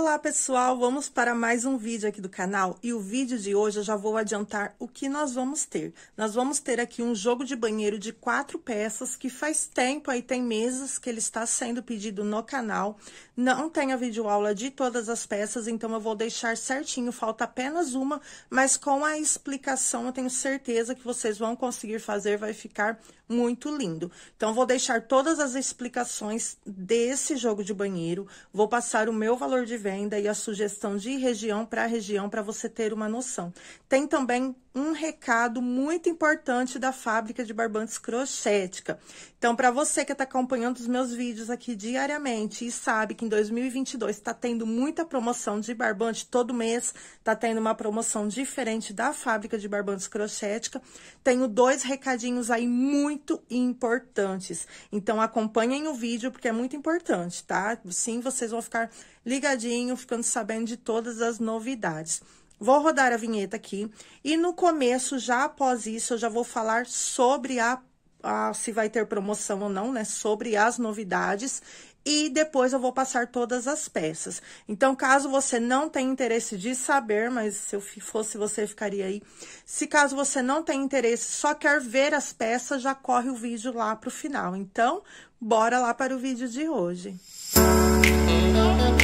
Olá pessoal, vamos para mais um vídeo aqui do canal e o vídeo de hoje eu já vou adiantar o que nós vamos ter. Nós vamos ter aqui um jogo de banheiro de quatro peças que faz tempo, aí tem meses que ele está sendo pedido no canal. Não tem a videoaula de todas as peças, então eu vou deixar certinho, falta apenas uma, mas com a explicação eu tenho certeza que vocês vão conseguir fazer, vai ficar muito lindo. Então, vou deixar todas as explicações desse jogo de banheiro, vou passar o meu valor de venda venda e a sugestão de região para região para você ter uma noção. Tem também um recado muito importante da fábrica de barbantes crochética. Então, para você que está acompanhando os meus vídeos aqui diariamente e sabe que em 2022 está tendo muita promoção de barbante todo mês, está tendo uma promoção diferente da fábrica de barbantes crochética, tenho dois recadinhos aí muito importantes. Então, acompanhem o vídeo porque é muito importante, tá? Sim, vocês vão ficar ligadinhos ficando sabendo de todas as novidades. Vou rodar a vinheta aqui e no começo, já após isso, eu já vou falar sobre a, a se vai ter promoção ou não, né? Sobre as novidades e depois eu vou passar todas as peças. Então, caso você não tenha interesse de saber, mas se eu fosse você, ficaria aí. Se caso você não tem interesse, só quer ver as peças, já corre o vídeo lá para o final. Então, bora lá para o vídeo de hoje. Música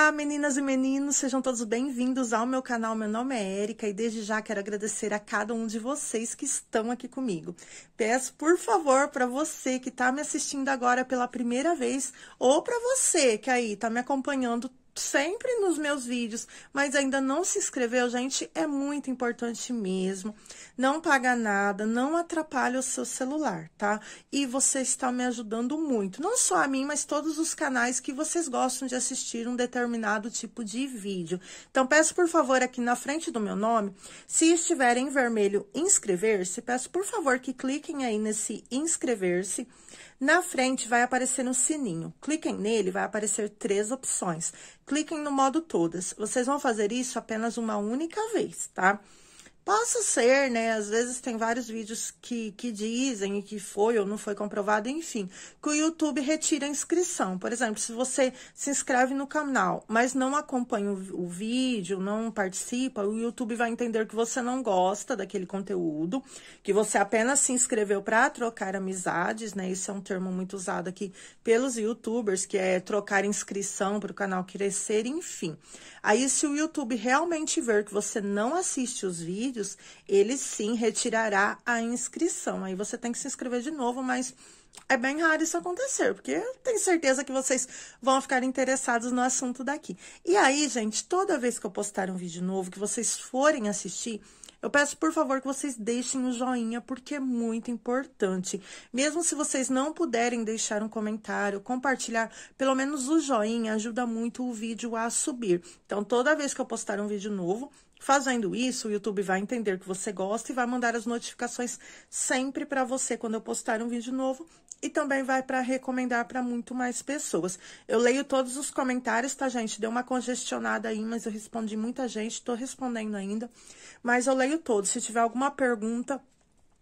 Olá, meninas e meninos, sejam todos bem-vindos ao meu canal. Meu nome é Erika e desde já quero agradecer a cada um de vocês que estão aqui comigo. Peço, por favor, para você que está me assistindo agora pela primeira vez ou para você que aí está me acompanhando sempre nos meus vídeos, mas ainda não se inscreveu, gente, é muito importante mesmo. Não paga nada, não atrapalha o seu celular, tá? E você está me ajudando muito, não só a mim, mas todos os canais que vocês gostam de assistir um determinado tipo de vídeo. Então, peço por favor aqui na frente do meu nome, se estiver em vermelho inscrever-se, peço por favor que cliquem aí nesse inscrever-se na frente vai aparecer um sininho. Cliquem nele, vai aparecer três opções. Cliquem no modo todas. Vocês vão fazer isso apenas uma única vez, tá? Possa ser, né? Às vezes tem vários vídeos que, que dizem que foi ou não foi comprovado, enfim, que o YouTube retira a inscrição. Por exemplo, se você se inscreve no canal, mas não acompanha o, o vídeo, não participa, o YouTube vai entender que você não gosta daquele conteúdo, que você apenas se inscreveu para trocar amizades, né? Isso é um termo muito usado aqui pelos YouTubers, que é trocar inscrição para o canal crescer, enfim. Aí, se o YouTube realmente ver que você não assiste os vídeos, vídeos, ele sim retirará a inscrição. Aí você tem que se inscrever de novo, mas é bem raro isso acontecer, porque eu tenho certeza que vocês vão ficar interessados no assunto daqui. E aí, gente, toda vez que eu postar um vídeo novo, que vocês forem assistir, eu peço, por favor, que vocês deixem o um joinha, porque é muito importante. Mesmo se vocês não puderem deixar um comentário, compartilhar, pelo menos o joinha ajuda muito o vídeo a subir. Então, toda vez que eu postar um vídeo novo, Fazendo isso, o YouTube vai entender que você gosta e vai mandar as notificações sempre para você quando eu postar um vídeo novo e também vai para recomendar para muito mais pessoas. Eu leio todos os comentários, tá, gente? Deu uma congestionada aí, mas eu respondi muita gente, tô respondendo ainda. Mas eu leio todos. Se tiver alguma pergunta,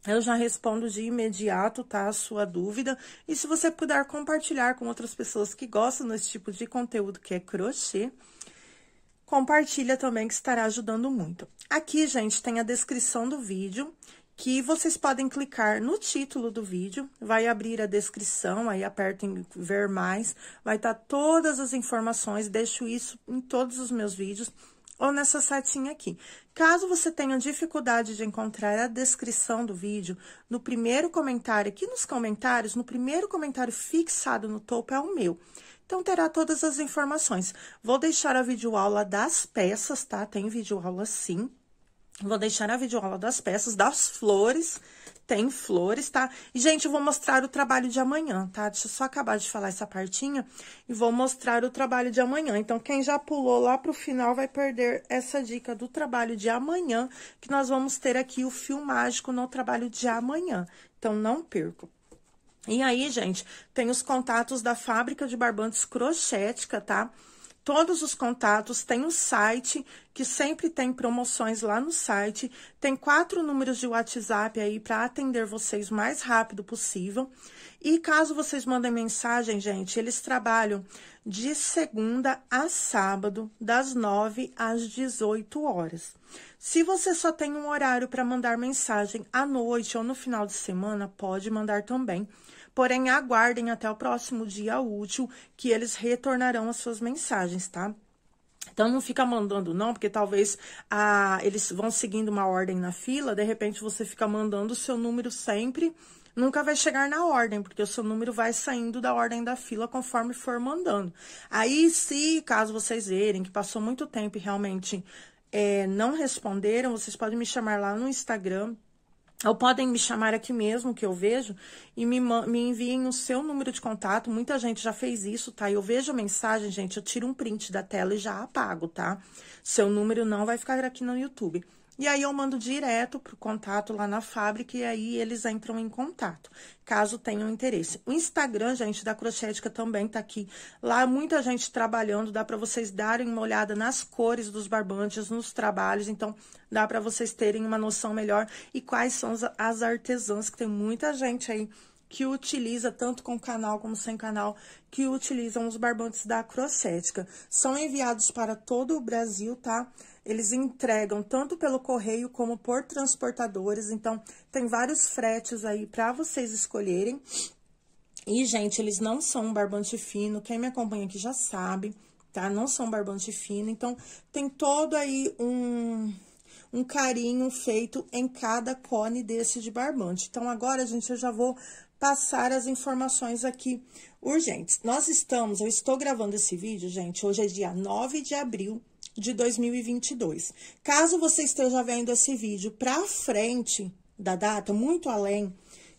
eu já respondo de imediato, tá? A sua dúvida. E se você puder compartilhar com outras pessoas que gostam desse tipo de conteúdo que é crochê, compartilha também que estará ajudando muito. Aqui, gente, tem a descrição do vídeo, que vocês podem clicar no título do vídeo, vai abrir a descrição, aí apertem ver mais, vai estar tá todas as informações, deixo isso em todos os meus vídeos ou nessa setinha aqui. Caso você tenha dificuldade de encontrar a descrição do vídeo, no primeiro comentário, aqui nos comentários, no primeiro comentário fixado no topo é o meu. Então, terá todas as informações. Vou deixar a videoaula das peças, tá? Tem videoaula sim. Vou deixar a videoaula das peças, das flores, tem flores, tá? E, gente, eu vou mostrar o trabalho de amanhã, tá? Deixa eu só acabar de falar essa partinha e vou mostrar o trabalho de amanhã. Então, quem já pulou lá pro final vai perder essa dica do trabalho de amanhã, que nós vamos ter aqui o fio mágico no trabalho de amanhã. Então, não percam. E aí, gente, tem os contatos da fábrica de barbantes Crochética, tá? Todos os contatos, tem o um site, que sempre tem promoções lá no site. Tem quatro números de WhatsApp aí para atender vocês o mais rápido possível. E caso vocês mandem mensagem, gente, eles trabalham de segunda a sábado, das 9 às 18 horas. Se você só tem um horário para mandar mensagem à noite ou no final de semana, pode mandar também porém aguardem até o próximo dia útil que eles retornarão as suas mensagens, tá? Então não fica mandando não, porque talvez ah, eles vão seguindo uma ordem na fila, de repente você fica mandando o seu número sempre, nunca vai chegar na ordem, porque o seu número vai saindo da ordem da fila conforme for mandando. Aí se, caso vocês verem que passou muito tempo e realmente é, não responderam, vocês podem me chamar lá no Instagram, ou podem me chamar aqui mesmo, que eu vejo, e me, me enviem o seu número de contato. Muita gente já fez isso, tá? Eu vejo a mensagem, gente, eu tiro um print da tela e já apago, tá? Seu número não vai ficar aqui no YouTube. E aí eu mando direto para o contato lá na fábrica e aí eles entram em contato, caso tenham interesse. O Instagram, gente, da Crochética também tá aqui. Lá muita gente trabalhando, dá para vocês darem uma olhada nas cores dos barbantes, nos trabalhos, então dá para vocês terem uma noção melhor e quais são as artesãs, que tem muita gente aí que utiliza, tanto com canal como sem canal, que utilizam os barbantes da Crocética. São enviados para todo o Brasil, tá? Eles entregam tanto pelo correio como por transportadores, então tem vários fretes aí para vocês escolherem. E, gente, eles não são um barbante fino, quem me acompanha aqui já sabe, tá? Não são barbante fino, então tem todo aí um, um carinho feito em cada cone desse de barbante. Então, agora, gente, eu já vou passar as informações aqui urgentes. Nós estamos, eu estou gravando esse vídeo, gente, hoje é dia 9 de abril de 2022. Caso você esteja vendo esse vídeo para frente da data, muito além,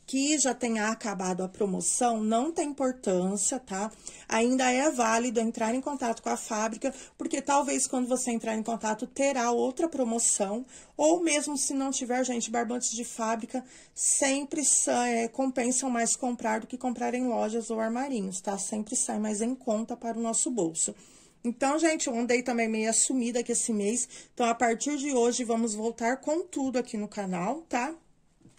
que já tenha acabado a promoção, não tem importância, tá? Ainda é válido entrar em contato com a fábrica, porque talvez quando você entrar em contato terá outra promoção, ou mesmo se não tiver, gente, barbantes de fábrica sempre é, compensam mais comprar do que comprar em lojas ou armarinhos, tá? Sempre sai mais em conta para o nosso bolso. Então, gente, eu andei também meio sumida aqui esse mês. Então, a partir de hoje, vamos voltar com tudo aqui no canal, tá?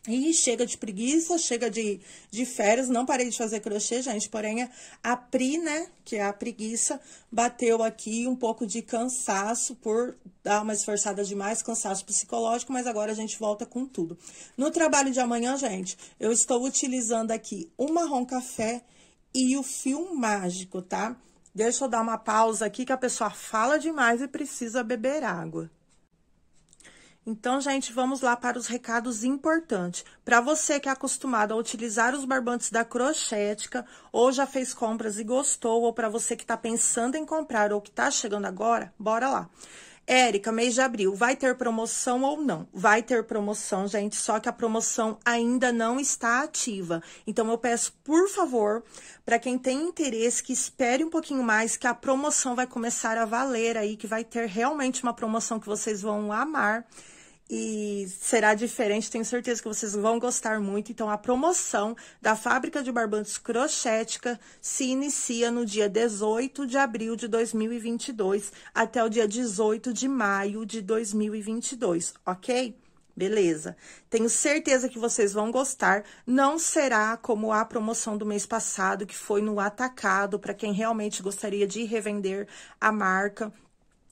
E chega de preguiça, chega de, de férias, não parei de fazer crochê, gente, porém a Pri, né, que é a preguiça, bateu aqui um pouco de cansaço por dar uma esforçada demais, cansaço psicológico, mas agora a gente volta com tudo. No trabalho de amanhã, gente, eu estou utilizando aqui o marrom café e o fio mágico, tá? Deixa eu dar uma pausa aqui que a pessoa fala demais e precisa beber água. Então, gente, vamos lá para os recados importantes. Para você que é acostumado a utilizar os barbantes da Crochética, ou já fez compras e gostou, ou para você que está pensando em comprar ou que está chegando agora, bora lá. Érica, mês de abril, vai ter promoção ou não? Vai ter promoção, gente, só que a promoção ainda não está ativa. Então, eu peço, por favor, para quem tem interesse, que espere um pouquinho mais, que a promoção vai começar a valer aí, que vai ter realmente uma promoção que vocês vão amar e será diferente. Tenho certeza que vocês vão gostar muito. Então, a promoção da Fábrica de Barbantes Crochética se inicia no dia 18 de abril de 2022 até o dia 18 de maio de 2022, ok? Beleza. Tenho certeza que vocês vão gostar. Não será como a promoção do mês passado, que foi no atacado, para quem realmente gostaria de revender a marca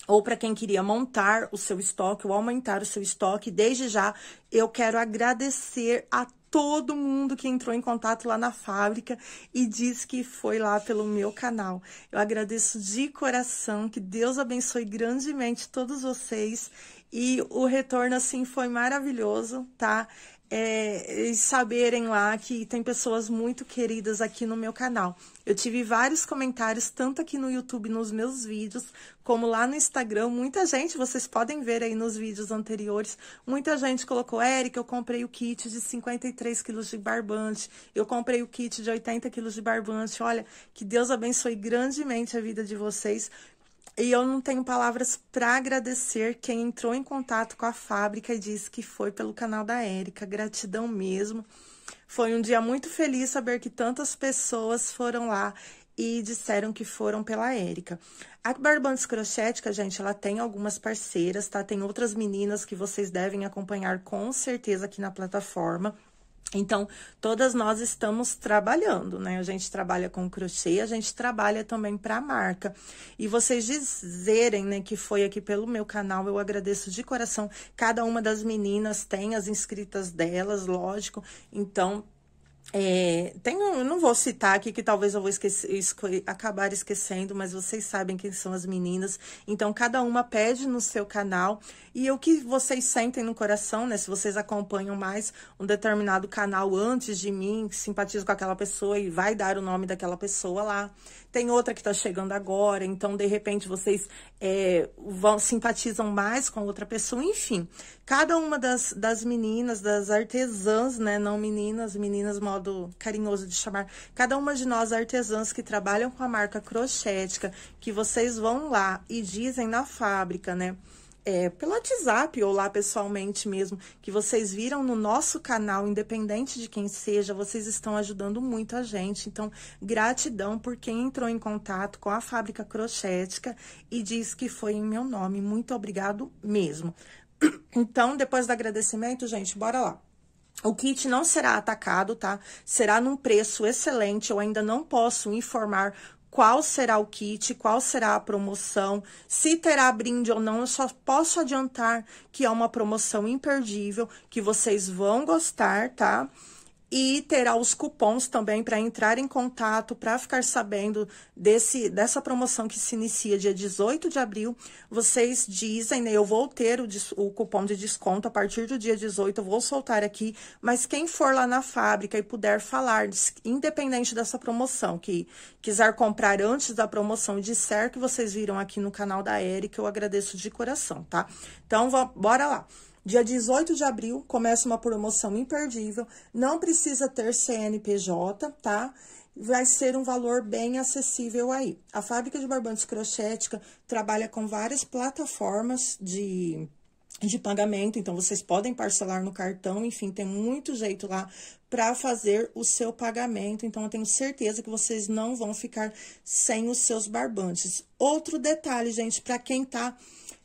ou para quem queria montar o seu estoque ou aumentar o seu estoque, desde já eu quero agradecer a todo mundo que entrou em contato lá na fábrica e disse que foi lá pelo meu canal. Eu agradeço de coração, que Deus abençoe grandemente todos vocês e o retorno assim foi maravilhoso, tá? é, saberem lá que tem pessoas muito queridas aqui no meu canal. Eu tive vários comentários, tanto aqui no YouTube, nos meus vídeos, como lá no Instagram. Muita gente, vocês podem ver aí nos vídeos anteriores, muita gente colocou, Eric, eu comprei o kit de 53 quilos de barbante, eu comprei o kit de 80 quilos de barbante. Olha, que Deus abençoe grandemente a vida de vocês. E eu não tenho palavras para agradecer quem entrou em contato com a fábrica e disse que foi pelo canal da Érica. Gratidão mesmo. Foi um dia muito feliz saber que tantas pessoas foram lá e disseram que foram pela Érica. A Barbantes Crochética, gente, ela tem algumas parceiras, tá? Tem outras meninas que vocês devem acompanhar com certeza aqui na plataforma. Então, todas nós estamos trabalhando, né? A gente trabalha com crochê, a gente trabalha também para a marca. E vocês dizerem, né, que foi aqui pelo meu canal, eu agradeço de coração. Cada uma das meninas tem as inscritas delas, lógico. Então, é, tem um, não vou citar aqui, que talvez eu vou esquecer, acabar esquecendo, mas vocês sabem quem são as meninas. Então, cada uma pede no seu canal. E o que vocês sentem no coração, né? Se vocês acompanham mais um determinado canal antes de mim, simpatizo com aquela pessoa e vai dar o nome daquela pessoa lá tem outra que tá chegando agora, então de repente vocês é, vão simpatizam mais com outra pessoa, enfim. Cada uma das, das meninas, das artesãs, né, não meninas, meninas modo carinhoso de chamar, cada uma de nós artesãs que trabalham com a marca crochética que vocês vão lá e dizem na fábrica, né? é, pelo WhatsApp ou lá pessoalmente mesmo, que vocês viram no nosso canal, independente de quem seja, vocês estão ajudando muito a gente. Então, gratidão por quem entrou em contato com a Fábrica Crochética e disse que foi em meu nome. Muito obrigado mesmo. Então, depois do agradecimento, gente, bora lá. O kit não será atacado, tá? Será num preço excelente. Eu ainda não posso informar qual será o kit, qual será a promoção, se terá brinde ou não, eu só posso adiantar que é uma promoção imperdível, que vocês vão gostar, tá? e terá os cupons também para entrar em contato, para ficar sabendo desse, dessa promoção que se inicia dia 18 de abril. Vocês dizem, né, eu vou ter o, o, cupom de desconto a partir do dia 18, eu vou soltar aqui, mas quem for lá na fábrica e puder falar, independente dessa promoção, que quiser comprar antes da promoção e disser que vocês viram aqui no canal da Erika, eu agradeço de coração, tá? Então, bora lá. Dia 18 de abril começa uma promoção imperdível, não precisa ter CNPJ, tá? Vai ser um valor bem acessível aí. A fábrica de barbantes crochética trabalha com várias plataformas de de pagamento, então vocês podem parcelar no cartão, enfim, tem muito jeito lá para fazer o seu pagamento. Então eu tenho certeza que vocês não vão ficar sem os seus barbantes. Outro detalhe, gente, para quem tá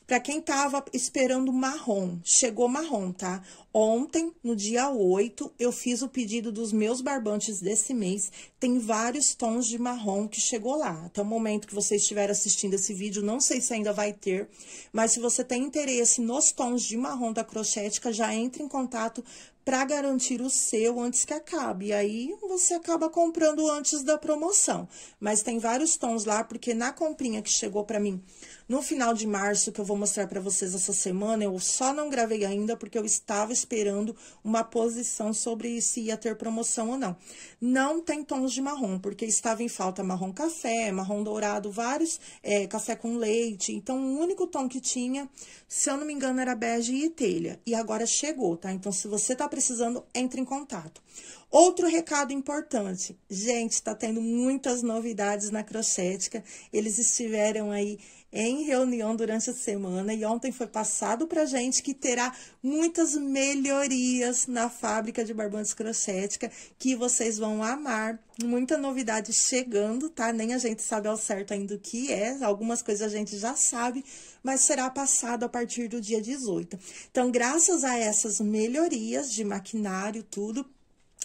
para quem tava esperando marrom, chegou marrom, tá? Ontem, no dia 8, eu fiz o pedido dos meus barbantes desse mês. Tem vários tons de marrom que chegou lá. Até o momento que você estiver assistindo esse vídeo, não sei se ainda vai ter, mas se você tem interesse nos tons de marrom da Crochética, já entre em contato para garantir o seu antes que acabe. E aí você acaba comprando antes da promoção. Mas tem vários tons lá, porque na comprinha que chegou para mim no final de março, que eu vou mostrar para vocês essa semana, eu só não gravei ainda porque eu estava esperando uma posição sobre se ia ter promoção ou não. Não tem tons de marrom, porque estava em falta marrom café, marrom dourado, vários, é, café com leite. Então, o único tom que tinha, se eu não me engano, era bege e telha. E agora chegou, tá? Então, se você tá precisando, entre em contato. Outro recado importante. Gente, tá tendo muitas novidades na Crochética. Eles estiveram aí em reunião durante a semana e ontem foi passado para gente que terá muitas melhorias na fábrica de barbantes crochética que vocês vão amar. Muita novidade chegando, tá? Nem a gente sabe ao certo ainda o que é, algumas coisas a gente já sabe, mas será passado a partir do dia 18. Então, graças a essas melhorias de maquinário, tudo,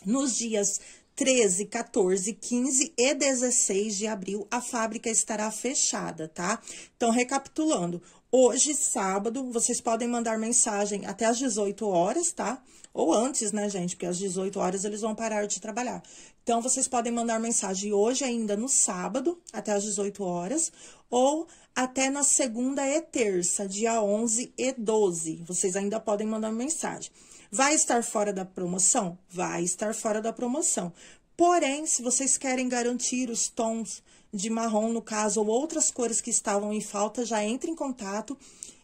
nos dias 13, 14, 15 e 16 de abril, a fábrica estará fechada, tá? Então, recapitulando, hoje, sábado, vocês podem mandar mensagem até às 18 horas, tá? Ou antes, né, gente? Porque às 18 horas eles vão parar de trabalhar. Então, vocês podem mandar mensagem hoje ainda no sábado, até às 18 horas, ou até na segunda e terça, dia 11 e 12. Vocês ainda podem mandar mensagem. Vai estar fora da promoção? Vai estar fora da promoção. Porém, se vocês querem garantir os tons de marrom, no caso, ou outras cores que estavam em falta, já entre em contato.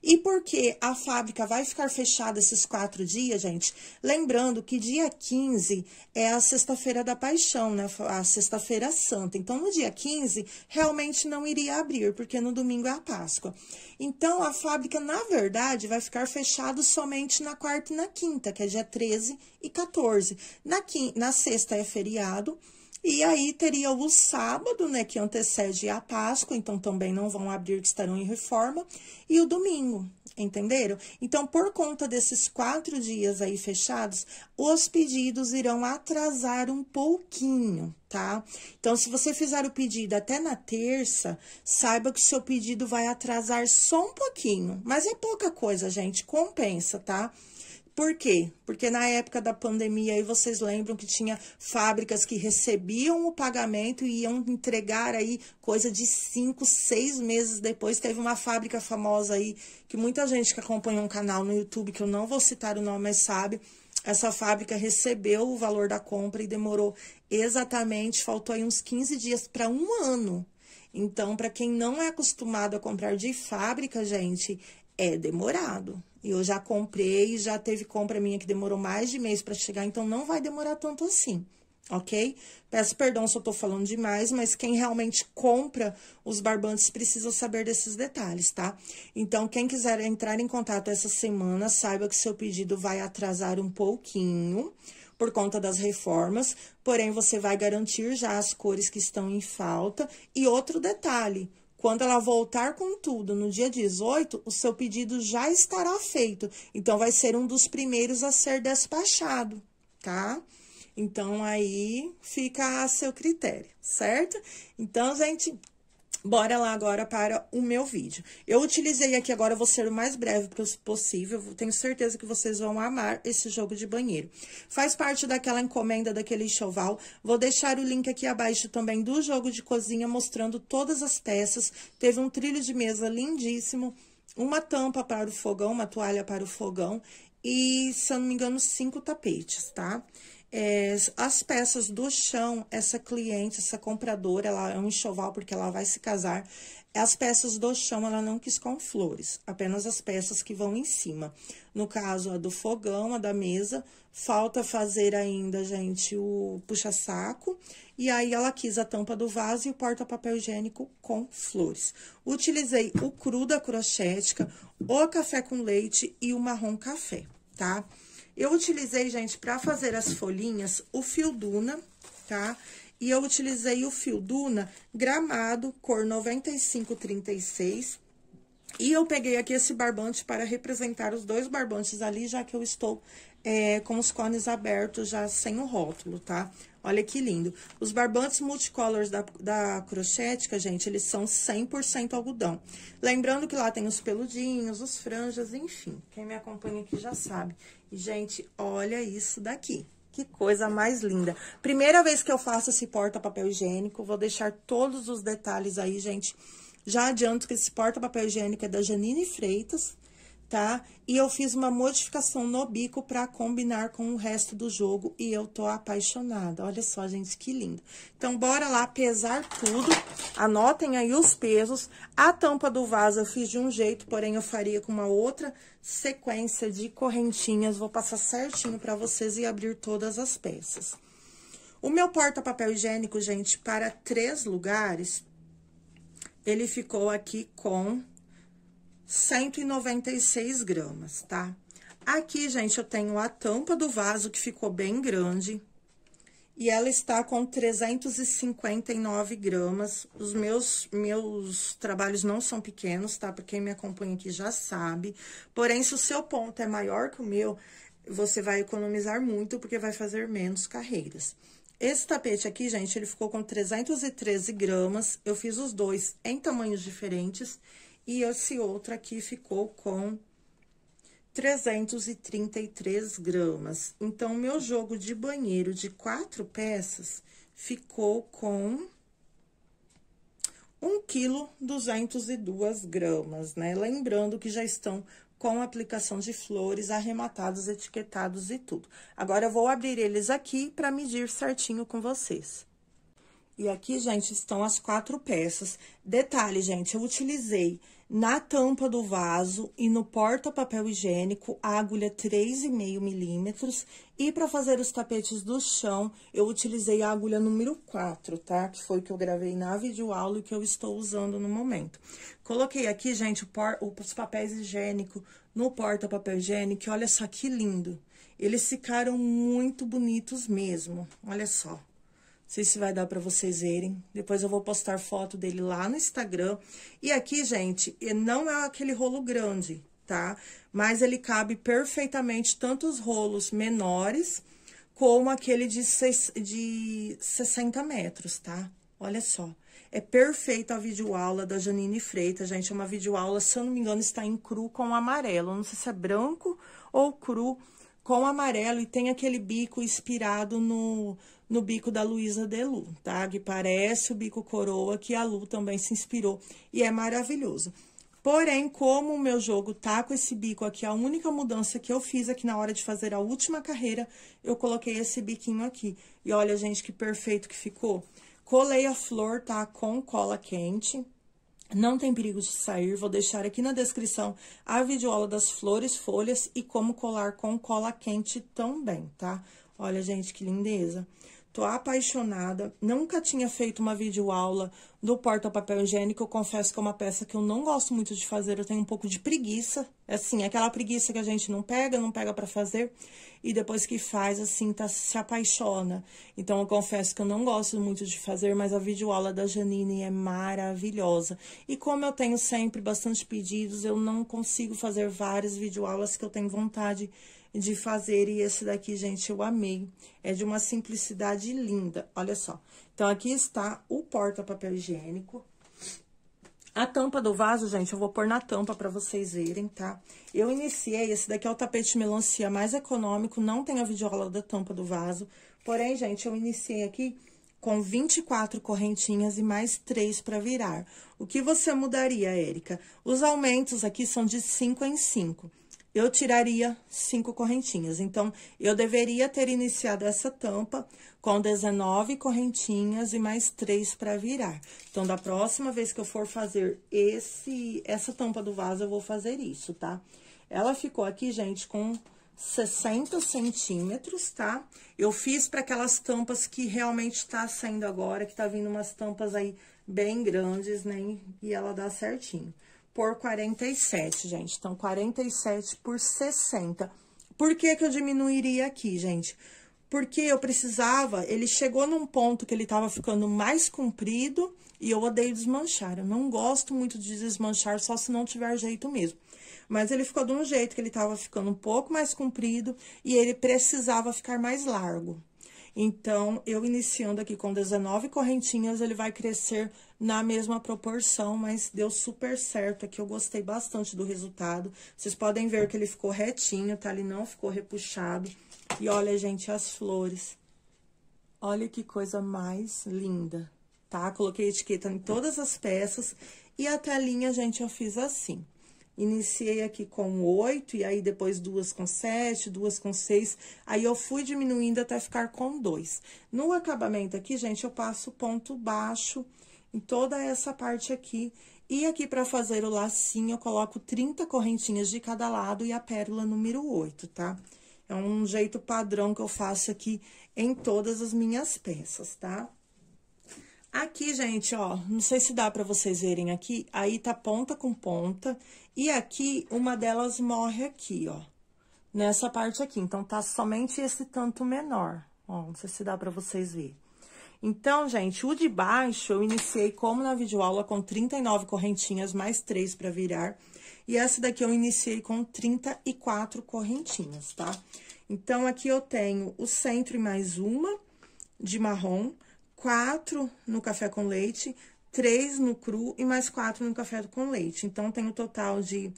E porque a fábrica vai ficar fechada esses quatro dias, gente, lembrando que dia 15 é a sexta-feira da paixão, né? A sexta-feira santa. Então, no dia 15, realmente não iria abrir, porque no domingo é a Páscoa. Então, a fábrica, na verdade, vai ficar fechada somente na quarta e na quinta, que é dia 13 e 14. Na, quinta, na sexta é feriado. E aí teria o sábado, né, que antecede a Páscoa, então também não vão abrir que estarão em reforma, e o domingo, entenderam? Então, por conta desses quatro dias aí fechados, os pedidos irão atrasar um pouquinho, tá? Então, se você fizer o pedido até na terça, saiba que seu pedido vai atrasar só um pouquinho, mas é pouca coisa, gente, compensa, tá? Por quê? Porque na época da pandemia, aí vocês lembram que tinha fábricas que recebiam o pagamento e iam entregar aí coisa de cinco, seis meses depois. Teve uma fábrica famosa aí que muita gente que acompanha um canal no YouTube, que eu não vou citar o nome, mas sabe, essa fábrica recebeu o valor da compra e demorou exatamente, faltou aí uns 15 dias para um ano. Então, para quem não é acostumado a comprar de fábrica, gente, é demorado. E eu já comprei, já teve compra minha que demorou mais de mês para chegar, então não vai demorar tanto assim, ok? Peço perdão se eu tô falando demais, mas quem realmente compra os barbantes precisa saber desses detalhes, tá? Então, quem quiser entrar em contato essa semana, saiba que seu pedido vai atrasar um pouquinho por conta das reformas, porém você vai garantir já as cores que estão em falta. E outro detalhe, quando ela voltar com tudo no dia 18, o seu pedido já estará feito. Então, vai ser um dos primeiros a ser despachado, tá? Então, aí fica a seu critério, certo? Então, gente, Bora lá agora para o meu vídeo. Eu utilizei aqui agora, vou ser o mais breve possível, tenho certeza que vocês vão amar esse jogo de banheiro. Faz parte daquela encomenda, daquele enxoval, vou deixar o link aqui abaixo também do jogo de cozinha, mostrando todas as peças. Teve um trilho de mesa lindíssimo, uma tampa para o fogão, uma toalha para o fogão e, se eu não me engano, cinco tapetes, tá? Tá? é, as peças do chão, essa cliente, essa compradora, ela é um enxoval porque ela vai se casar. As peças do chão ela não quis com flores, apenas as peças que vão em cima. No caso, a do fogão, a da mesa, falta fazer ainda, gente, o puxa-saco. E aí, ela quis a tampa do vaso e o porta-papel higiênico com flores. Utilizei o cru da crochética o café com leite e o marrom café, Tá? Eu utilizei, gente, para fazer as folhinhas, o fio Duna, tá? E eu utilizei o fio Duna gramado, cor 9536. E eu peguei aqui esse barbante para representar os dois barbantes ali, já que eu estou é, com os cones abertos, já sem o rótulo, tá? Olha que lindo. Os barbantes multicolors da, da Crochética, gente, eles são 100% algodão. Lembrando que lá tem os peludinhos, os franjas, enfim. Quem me acompanha aqui já sabe gente, olha isso daqui. Que coisa mais linda. Primeira vez que eu faço esse porta-papel higiênico, vou deixar todos os detalhes aí, gente. Já adianto que esse porta-papel higiênico é da Janine Freitas, tá? E eu fiz uma modificação no bico para combinar com o resto do jogo e eu tô apaixonada. Olha só, gente, que lindo. Então, bora lá pesar tudo. Anotem aí os pesos. A tampa do vaso eu fiz de um jeito, porém eu faria com uma outra sequência de correntinhas. Vou passar certinho para vocês e abrir todas as peças. O meu porta-papel higiênico, gente, para três lugares, ele ficou aqui com 196 gramas, tá? Aqui, gente, eu tenho a tampa do vaso que ficou bem grande. E ela está com 359 gramas. Os meus, meus trabalhos não são pequenos, tá? Pra quem me acompanha aqui já sabe. Porém, se o seu ponto é maior que o meu, você vai economizar muito, porque vai fazer menos carreiras. Esse tapete aqui, gente, ele ficou com 313 gramas. Eu fiz os dois em tamanhos diferentes e esse outro aqui ficou com 333 gramas. Então, meu jogo de banheiro de quatro peças ficou com 1 kg 202 gramas, né? Lembrando que já estão com aplicação de flores arrematados, etiquetados e tudo. Agora, eu vou abrir eles aqui para medir certinho com vocês. E aqui, gente, estão as quatro peças. Detalhe, gente, eu utilizei na tampa do vaso e no porta-papel higiênico a agulha 3,5 milímetros. E para fazer os tapetes do chão, eu utilizei a agulha número 4, tá? Que foi o que eu gravei na videoaula e que eu estou usando no momento. Coloquei aqui, gente, os papéis higiênicos no porta-papel higiênico. Olha só que lindo. Eles ficaram muito bonitos mesmo. Olha só sei se vai dar para vocês verem. Depois eu vou postar foto dele lá no Instagram. E aqui, gente, não é aquele rolo grande, tá? Mas ele cabe perfeitamente tanto os rolos menores como aquele de, de 60 metros, tá? Olha só. É perfeita a videoaula da Janine Freitas, gente. É uma videoaula, se eu não me engano, está em cru com amarelo. Não sei se é branco ou cru com amarelo. E tem aquele bico inspirado no, no bico da Luísa Delu, tá? Que parece o bico coroa, que a Lu também se inspirou e é maravilhoso. Porém, como o meu jogo tá com esse bico aqui, a única mudança que eu fiz aqui na hora de fazer a última carreira, eu coloquei esse biquinho aqui. E olha, gente, que perfeito que ficou. Colei a flor, tá? Com cola quente. Não tem perigo de sair, vou deixar aqui na descrição a videoaula das flores, folhas e como colar com cola quente também, tá? Olha, gente, que lindeza. Tô apaixonada. Nunca tinha feito uma videoaula do porta-papel higiênico. Eu confesso que é uma peça que eu não gosto muito de fazer. Eu tenho um pouco de preguiça. É assim, é aquela preguiça que a gente não pega, não pega para fazer. E depois que faz, assim, tá, se apaixona. Então, eu confesso que eu não gosto muito de fazer, mas a videoaula da Janine é maravilhosa. E como eu tenho sempre bastante pedidos, eu não consigo fazer várias videoaulas que eu tenho vontade de de fazer. E esse daqui, gente, eu amei. É de uma simplicidade linda, olha só. Então, aqui está o porta-papel higiênico. A tampa do vaso, gente, eu vou pôr na tampa para vocês verem, tá? Eu iniciei, esse daqui é o tapete melancia mais econômico, não tem a videoaula da tampa do vaso. Porém, gente, eu iniciei aqui com 24 correntinhas e mais 3 para virar. O que você mudaria, Érica? Os aumentos aqui são de 5 em 5 eu tiraria cinco correntinhas. Então, eu deveria ter iniciado essa tampa com 19 correntinhas e mais três para virar. Então, da próxima vez que eu for fazer esse, essa tampa do vaso, eu vou fazer isso, tá? Ela ficou aqui, gente, com 60 centímetros, tá? Eu fiz para aquelas tampas que realmente tá saindo agora, que tá vindo umas tampas aí bem grandes, né? E ela dá certinho por 47, gente. Então, 47 por 60. Por que que eu diminuiria aqui, gente? Porque eu precisava... Ele chegou num ponto que ele tava ficando mais comprido e eu odeio desmanchar. Eu não gosto muito de desmanchar, só se não tiver jeito mesmo. Mas ele ficou de um jeito que ele tava ficando um pouco mais comprido e ele precisava ficar mais largo. Então, eu iniciando aqui com 19 correntinhas, ele vai crescer na mesma proporção, mas deu super certo aqui, eu gostei bastante do resultado. Vocês podem ver que ele ficou retinho, tá? Ele não ficou repuxado. E olha, gente, as flores. Olha que coisa mais linda, tá? Coloquei etiqueta em todas as peças. E a telinha, gente, eu fiz assim. Iniciei aqui com oito, e aí depois duas com sete, duas com seis. Aí eu fui diminuindo até ficar com dois. No acabamento aqui, gente, eu passo ponto baixo em toda essa parte aqui. E aqui, para fazer o lacinho, eu coloco 30 correntinhas de cada lado e a pérola número 8, tá? É um jeito padrão que eu faço aqui em todas as minhas peças, tá? Aqui, gente, ó, não sei se dá para vocês verem aqui, aí tá ponta com ponta, e aqui, uma delas morre aqui, ó, nessa parte aqui. Então, tá somente esse tanto menor, ó, não sei se dá para vocês verem. Então, gente, o de baixo eu iniciei como na videoaula com 39 correntinhas, mais 3 para virar. E essa daqui eu iniciei com 34 correntinhas, tá? Então, aqui eu tenho o centro e mais uma de marrom, quatro no café com leite, três no cru e mais quatro no café com leite. Então, tem um total de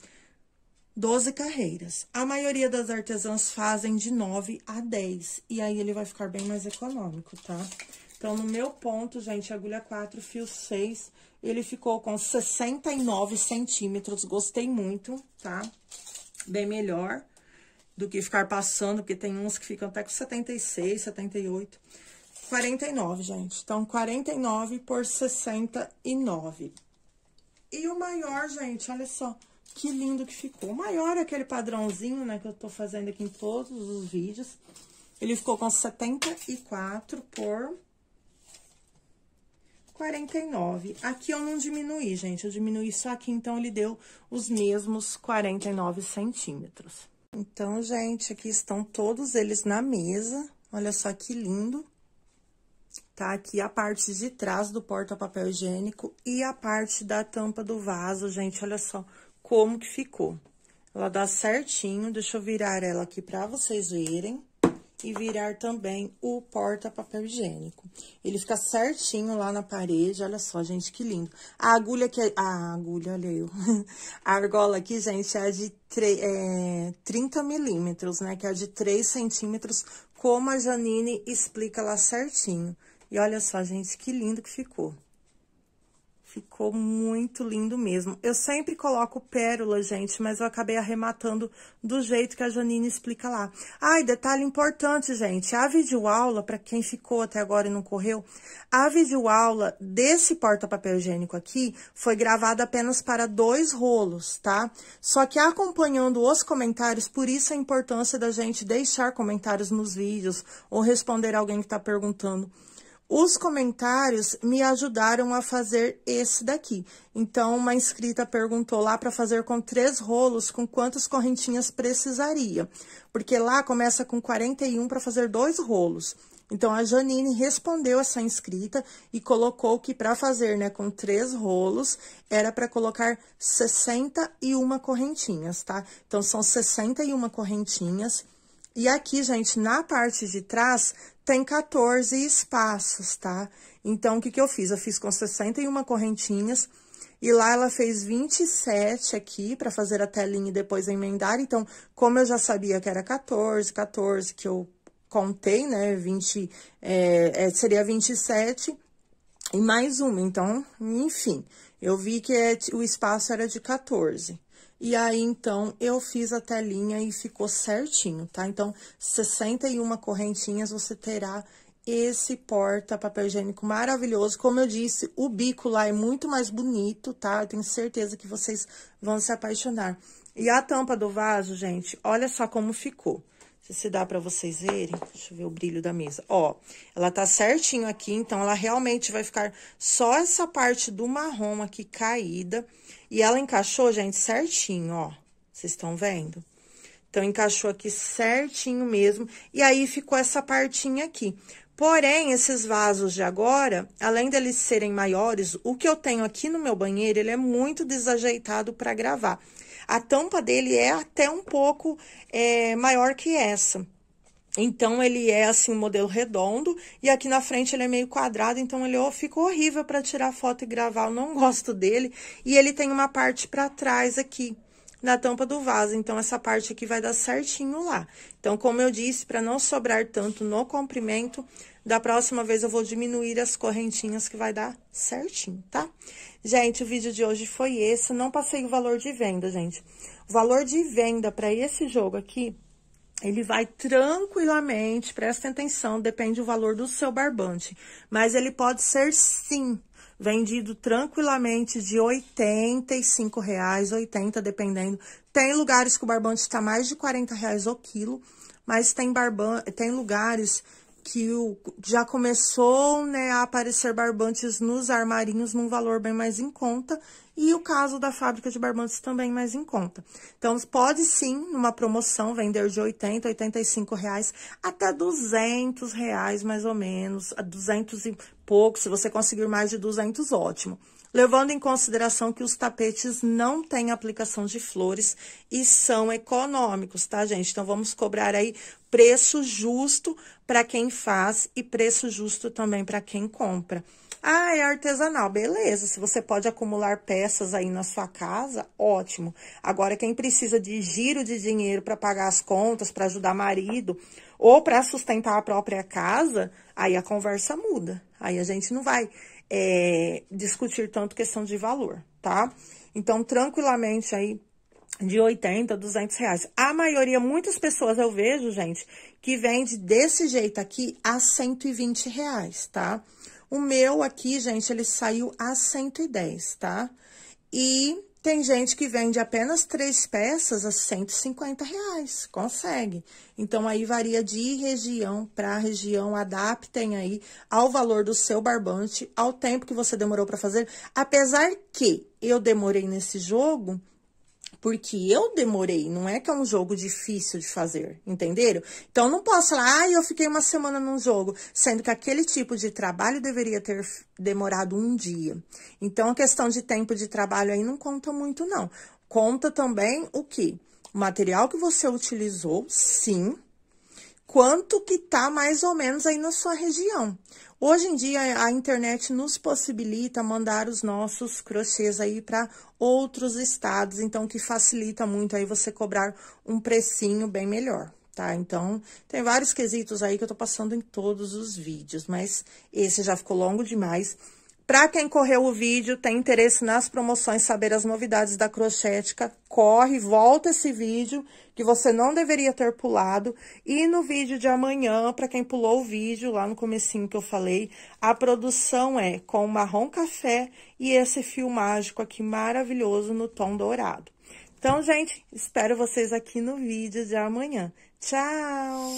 12 carreiras. A maioria das artesãs fazem de 9 a 10, e aí ele vai ficar bem mais econômico, tá? Então, no meu ponto, gente, agulha 4, fio 6, ele ficou com 69 centímetros, gostei muito, tá? Bem melhor do que ficar passando, porque tem uns que ficam até com 76, 78. 49, gente. Então, 49 por 69. E o maior, gente, olha só. Que lindo que ficou. O maior é aquele padrãozinho, né, que eu tô fazendo aqui em todos os vídeos. Ele ficou com 74 por 49. Aqui eu não diminuí, gente. Eu diminuí só aqui, então ele deu os mesmos 49 centímetros. Então, gente, aqui estão todos eles na mesa. Olha só que lindo tá? Aqui a parte de trás do porta-papel higiênico e a parte da tampa do vaso, gente, olha só como que ficou. Ela dá certinho, deixa eu virar ela aqui pra vocês verem. E virar também o porta-papel higiênico. Ele fica certinho lá na parede, olha só, gente, que lindo. A agulha que... É... A agulha, olha eu. a argola aqui, gente, é de tre... é... 30 milímetros, né? Que é de 3 centímetros, como a Janine explica lá certinho. E olha só, gente, que lindo que ficou. Ficou muito lindo mesmo. Eu sempre coloco pérola, gente, mas eu acabei arrematando do jeito que a Janine explica lá. Ai, ah, detalhe importante, gente. A videoaula, para quem ficou até agora e não correu, a videoaula desse porta-papel higiênico aqui foi gravada apenas para dois rolos, tá? Só que acompanhando os comentários, por isso a importância da gente deixar comentários nos vídeos ou responder alguém que está perguntando os comentários me ajudaram a fazer esse daqui. Então, uma inscrita perguntou lá para fazer com três rolos, com quantas correntinhas precisaria. Porque lá começa com 41 para fazer dois rolos. Então, a Janine respondeu essa inscrita e colocou que para fazer, né, com três rolos, era para colocar 61 correntinhas, tá? Então, são 61 correntinhas. E aqui, gente, na parte de trás, tem 14 espaços, tá? Então, o que que eu fiz? Eu fiz com 61 correntinhas, e lá ela fez 27 aqui para fazer a telinha e depois emendar. Então, como eu já sabia que era 14, 14, que eu contei, né? 20, é, é, seria 27 e mais uma. Então, enfim, eu vi que é, o espaço era de 14. E aí, então, eu fiz a telinha e ficou certinho, tá? Então, 61 correntinhas você terá esse porta papel higiênico maravilhoso. Como eu disse, o bico lá é muito mais bonito, tá? Eu tenho certeza que vocês vão se apaixonar. E a tampa do vaso, gente, olha só como ficou. Não sei se dá para vocês verem. Deixa eu ver o brilho da mesa. Ó, ela tá certinho aqui, então ela realmente vai ficar só essa parte do marrom aqui caída. E ela encaixou, gente, certinho, ó. Vocês estão vendo? Então, encaixou aqui certinho mesmo. E aí, ficou essa partinha aqui. Porém, esses vasos de agora, além deles serem maiores, o que eu tenho aqui no meu banheiro, ele é muito desajeitado para gravar. A tampa dele é até um pouco é, maior que essa. Então ele é assim um modelo redondo e aqui na frente ele é meio quadrado, então ele oh, ficou horrível para tirar foto e gravar. Eu não gosto dele. E ele tem uma parte para trás aqui na tampa do vaso, então essa parte aqui vai dar certinho lá. Então, como eu disse, para não sobrar tanto no comprimento, da próxima vez eu vou diminuir as correntinhas que vai dar certinho, tá? Gente, o vídeo de hoje foi esse. Não passei o valor de venda, gente. O valor de venda para esse jogo aqui, ele vai tranquilamente, prestem atenção, depende do valor do seu barbante. Mas ele pode ser, sim, vendido tranquilamente de R$ 85,00, reais, 80 dependendo. Tem lugares que o barbante está mais de R$ reais o quilo, mas tem, barban tem lugares que o, já começou né, a aparecer barbantes nos armarinhos num valor bem mais em conta, e o caso da fábrica de barbantes também mais em conta. Então, pode sim, numa promoção, vender de 80, 85 reais até 200 reais, mais ou menos, 200 e pouco, se você conseguir mais de 200, ótimo levando em consideração que os tapetes não têm aplicação de flores e são econômicos, tá, gente? Então, vamos cobrar aí preço justo para quem faz e preço justo também para quem compra. Ah, é artesanal, beleza. Se você pode acumular peças aí na sua casa, ótimo. Agora, quem precisa de giro de dinheiro para pagar as contas, para ajudar marido ou para sustentar a própria casa, aí a conversa muda. Aí a gente não vai é, discutir tanto questão de valor, tá? Então, tranquilamente aí, de 80, 200 reais. A maioria, muitas pessoas eu vejo, gente, que vende desse jeito aqui a 120 reais, tá? Tá? O meu aqui, gente, ele saiu a 110, tá? E tem gente que vende apenas três peças a 150 reais, consegue. Então, aí varia de região para região, adaptem aí ao valor do seu barbante, ao tempo que você demorou para fazer. Apesar que eu demorei nesse jogo porque eu demorei, não é que é um jogo difícil de fazer, entenderam? Então, não posso falar, ah, eu fiquei uma semana num jogo, sendo que aquele tipo de trabalho deveria ter demorado um dia. Então, a questão de tempo de trabalho aí não conta muito, não. Conta também o que? O material que você utilizou, sim, quanto que tá mais ou menos aí na sua região. Hoje em dia a internet nos possibilita mandar os nossos crochês aí para outros estados, então que facilita muito aí você cobrar um precinho bem melhor. Tá? Então, tem vários quesitos aí que eu tô passando em todos os vídeos, mas esse já ficou longo demais. Para quem correu o vídeo, tem interesse nas promoções, saber as novidades da Crochética, corre, volta esse vídeo que você não deveria ter pulado. E no vídeo de amanhã, para quem pulou o vídeo, lá no comecinho que eu falei, a produção é com marrom café e esse fio mágico aqui maravilhoso no tom dourado. Então, gente, espero vocês aqui no vídeo de amanhã. Tchau!